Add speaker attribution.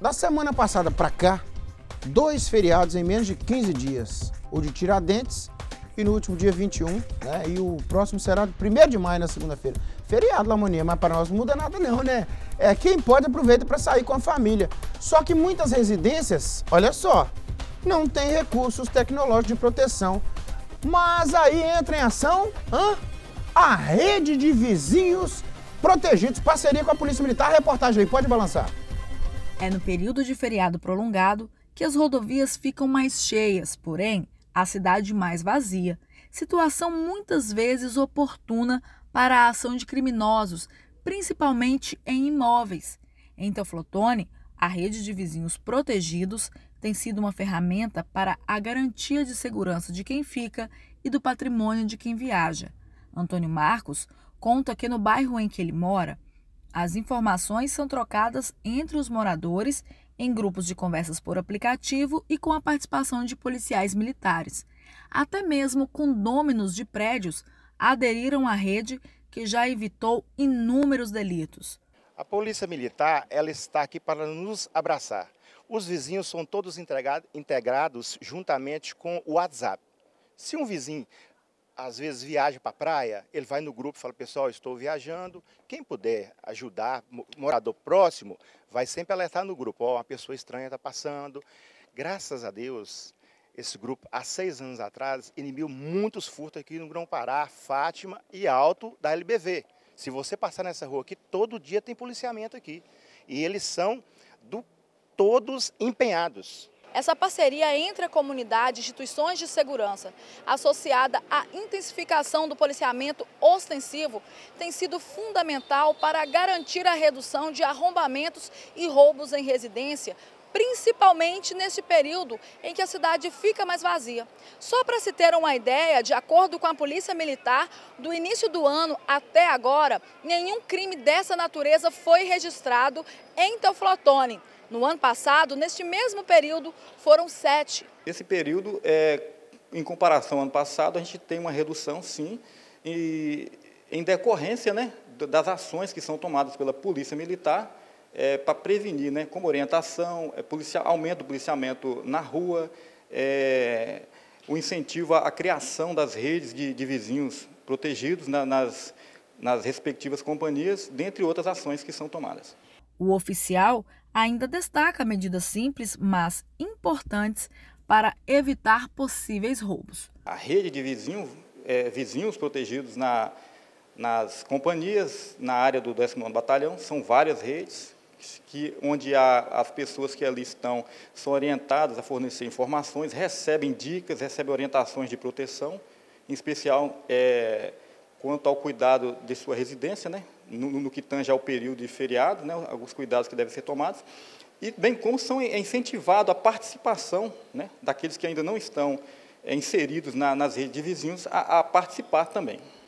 Speaker 1: Da semana passada para cá, dois feriados em menos de 15 dias. O de Tiradentes e no último dia 21, né? E o próximo será 1 de maio, na segunda-feira. Feriado, Lamonia, mas para nós não muda nada não, né? É, quem pode aproveita para sair com a família. Só que muitas residências, olha só, não tem recursos tecnológicos de proteção. Mas aí entra em ação hã? a rede de vizinhos protegidos, parceria com a Polícia Militar. Reportagem aí, pode balançar.
Speaker 2: É no período de feriado prolongado que as rodovias ficam mais cheias, porém, a cidade mais vazia. Situação muitas vezes oportuna para a ação de criminosos, principalmente em imóveis. Em Teoflotone, a rede de vizinhos protegidos tem sido uma ferramenta para a garantia de segurança de quem fica e do patrimônio de quem viaja. Antônio Marcos conta que no bairro em que ele mora, as informações são trocadas entre os moradores em grupos de conversas por aplicativo e com a participação de policiais militares. Até mesmo condôminos de prédios aderiram à rede que já evitou inúmeros delitos.
Speaker 3: A Polícia Militar ela está aqui para nos abraçar. Os vizinhos são todos integrados juntamente com o WhatsApp. Se um vizinho às vezes viaja para a praia, ele vai no grupo e fala, pessoal, estou viajando. Quem puder ajudar, morador próximo, vai sempre alertar no grupo, ó, oh, uma pessoa estranha está passando. Graças a Deus, esse grupo, há seis anos atrás, inimiu muitos furtos aqui no Grão-Pará, Fátima e Alto da LBV. Se você passar nessa rua aqui, todo dia tem policiamento aqui. E eles são do todos empenhados.
Speaker 2: Essa parceria entre a comunidade e instituições de segurança, associada à intensificação do policiamento ostensivo, tem sido fundamental para garantir a redução de arrombamentos e roubos em residência, principalmente neste período em que a cidade fica mais vazia. Só para se ter uma ideia, de acordo com a Polícia Militar, do início do ano até agora, nenhum crime dessa natureza foi registrado em Teoflotone. No ano passado, neste mesmo período, foram sete.
Speaker 4: Esse período, é, em comparação ao ano passado, a gente tem uma redução, sim, e em decorrência né, das ações que são tomadas pela Polícia Militar é, para prevenir, né, como orientação, é, aumento do policiamento na rua, é, o incentivo à, criação das redes de, de vizinhos protegidos na, nas, nas respectivas companhias, dentre outras ações que são tomadas.
Speaker 2: O oficial ainda destaca medidas simples, mas importantes para evitar possíveis roubos.
Speaker 4: A rede de vizinhos, é, vizinhos protegidos na, nas companhias, na área do 19 Batalhão, são várias redes, que, onde as pessoas que ali estão são orientadas a fornecer informações, recebem dicas, recebem orientações de proteção, em especial é, quanto ao cuidado de sua residência, né, no, no que tange ao período de feriado, né, alguns cuidados que devem ser tomados, e bem como são é incentivado a participação né, daqueles que ainda não estão é, inseridos na, nas redes de vizinhos a, a participar também.